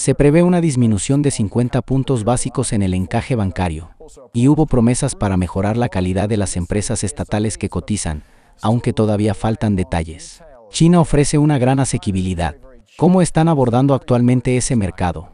Se prevé una disminución de 50 puntos básicos en el encaje bancario, y hubo promesas para mejorar la calidad de las empresas estatales que cotizan, aunque todavía faltan detalles. China ofrece una gran asequibilidad. ¿Cómo están abordando actualmente ese mercado?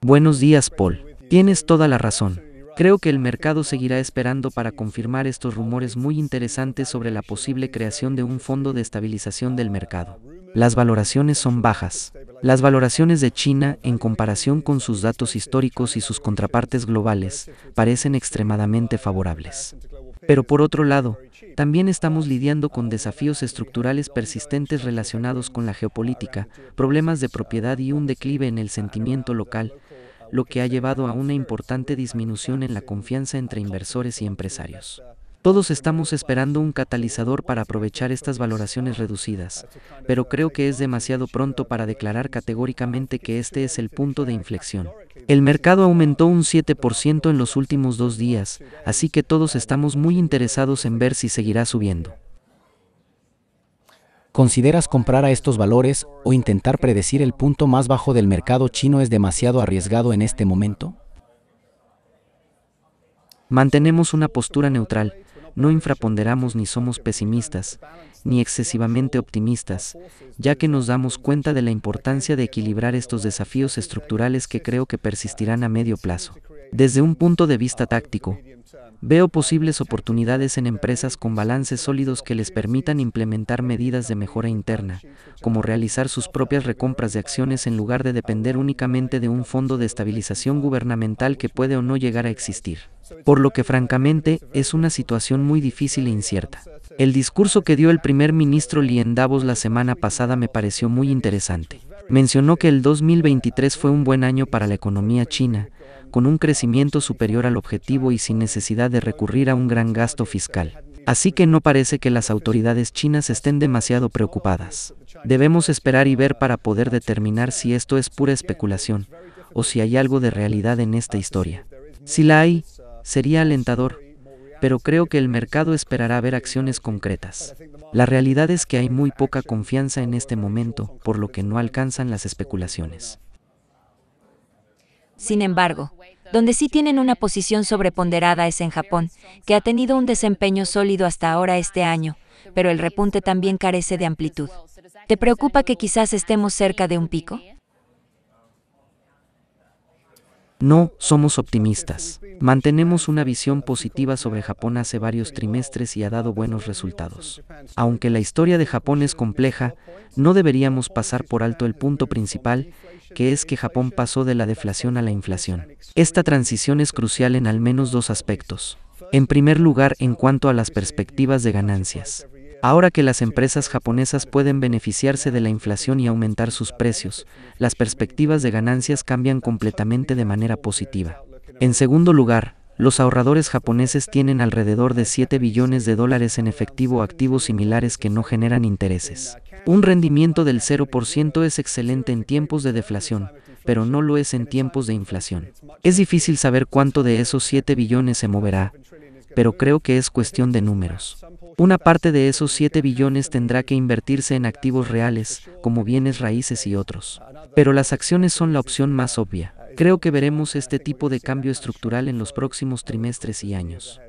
Buenos días, Paul. Tienes toda la razón. Creo que el mercado seguirá esperando para confirmar estos rumores muy interesantes sobre la posible creación de un fondo de estabilización del mercado. Las valoraciones son bajas. Las valoraciones de China, en comparación con sus datos históricos y sus contrapartes globales, parecen extremadamente favorables. Pero por otro lado, también estamos lidiando con desafíos estructurales persistentes relacionados con la geopolítica, problemas de propiedad y un declive en el sentimiento local, lo que ha llevado a una importante disminución en la confianza entre inversores y empresarios. Todos estamos esperando un catalizador para aprovechar estas valoraciones reducidas, pero creo que es demasiado pronto para declarar categóricamente que este es el punto de inflexión. El mercado aumentó un 7% en los últimos dos días, así que todos estamos muy interesados en ver si seguirá subiendo. ¿Consideras comprar a estos valores o intentar predecir el punto más bajo del mercado chino es demasiado arriesgado en este momento? Mantenemos una postura neutral, no infraponderamos ni somos pesimistas, ni excesivamente optimistas, ya que nos damos cuenta de la importancia de equilibrar estos desafíos estructurales que creo que persistirán a medio plazo. Desde un punto de vista táctico, veo posibles oportunidades en empresas con balances sólidos que les permitan implementar medidas de mejora interna, como realizar sus propias recompras de acciones en lugar de depender únicamente de un fondo de estabilización gubernamental que puede o no llegar a existir. Por lo que francamente es una situación muy difícil e incierta. El discurso que dio el primer ministro en Davos la semana pasada me pareció muy interesante. Mencionó que el 2023 fue un buen año para la economía china, con un crecimiento superior al objetivo y sin necesidad de recurrir a un gran gasto fiscal. Así que no parece que las autoridades chinas estén demasiado preocupadas. Debemos esperar y ver para poder determinar si esto es pura especulación, o si hay algo de realidad en esta historia. Si la hay, sería alentador, pero creo que el mercado esperará ver acciones concretas. La realidad es que hay muy poca confianza en este momento, por lo que no alcanzan las especulaciones. Sin embargo, donde sí tienen una posición sobreponderada es en Japón, que ha tenido un desempeño sólido hasta ahora este año, pero el repunte también carece de amplitud. ¿Te preocupa que quizás estemos cerca de un pico? No, somos optimistas. Mantenemos una visión positiva sobre Japón hace varios trimestres y ha dado buenos resultados. Aunque la historia de Japón es compleja, no deberíamos pasar por alto el punto principal, que es que Japón pasó de la deflación a la inflación. Esta transición es crucial en al menos dos aspectos. En primer lugar, en cuanto a las perspectivas de ganancias. Ahora que las empresas japonesas pueden beneficiarse de la inflación y aumentar sus precios, las perspectivas de ganancias cambian completamente de manera positiva. En segundo lugar, los ahorradores japoneses tienen alrededor de 7 billones de dólares en efectivo activos similares que no generan intereses. Un rendimiento del 0% es excelente en tiempos de deflación, pero no lo es en tiempos de inflación. Es difícil saber cuánto de esos 7 billones se moverá, pero creo que es cuestión de números. Una parte de esos 7 billones tendrá que invertirse en activos reales, como bienes raíces y otros. Pero las acciones son la opción más obvia. Creo que veremos este tipo de cambio estructural en los próximos trimestres y años.